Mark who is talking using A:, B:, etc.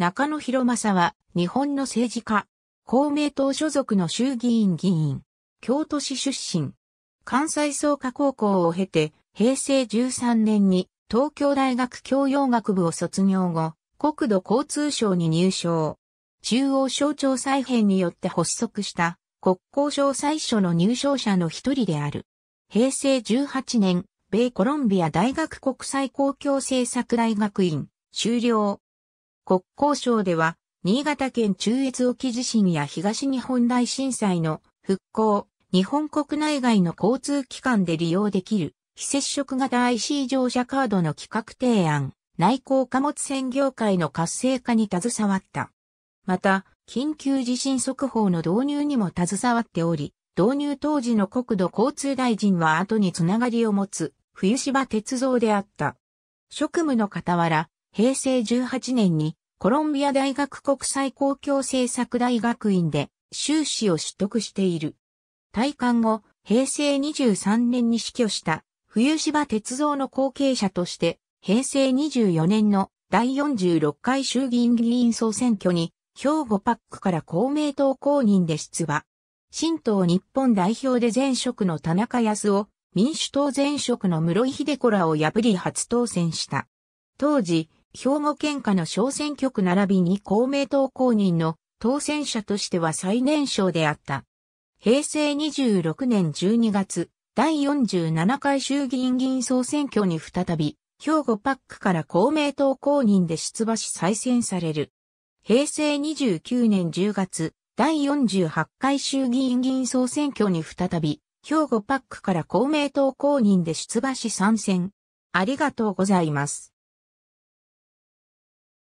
A: 中野博正は、日本の政治家、公明党所属
B: の衆議院議員、京都市出身、関西総科高校を経て、平成13年に東京大学教養学部を卒業後、国土交通省に入省。中央省庁再編によって発足した国交省最初の入省者の一人である。平成18年、米コロンビア大学国際公共政策大学院、修了。国交省では、新潟県中越沖地震や東日本大震災の復興、日本国内外の交通機関で利用できる非接触型 IC 乗車カードの企画提案、内航貨物船業界の活性化に携わった。また、緊急地震速報の導入にも携わっており、導入当時の国土交通大臣は後につながりを持つ冬芝鉄道であった。職務の傍ら、平成18年にコロンビア大学国際公共政策大学院で修士を取得している。退官後、平成23年に死去した冬芝鉄道の後継者として、平成24年の第46回衆議院議員総選挙に、兵庫パックから公明党公認で出馬。新党日本代表で前職の田中康夫、民主党前職の室井秀子らを破り初当選した。当時、兵庫県下の小選挙区並びに公明党公認の当選者としては最年少であった。平成26年12月、第47回衆議院議員総選挙に再び、兵庫パックから公明党公認で出馬し再選される。平成29年10月、第48回衆議院議員総選挙に再び、兵庫パックから公明党公認で出
A: 馬し参戦。ありがとうございます。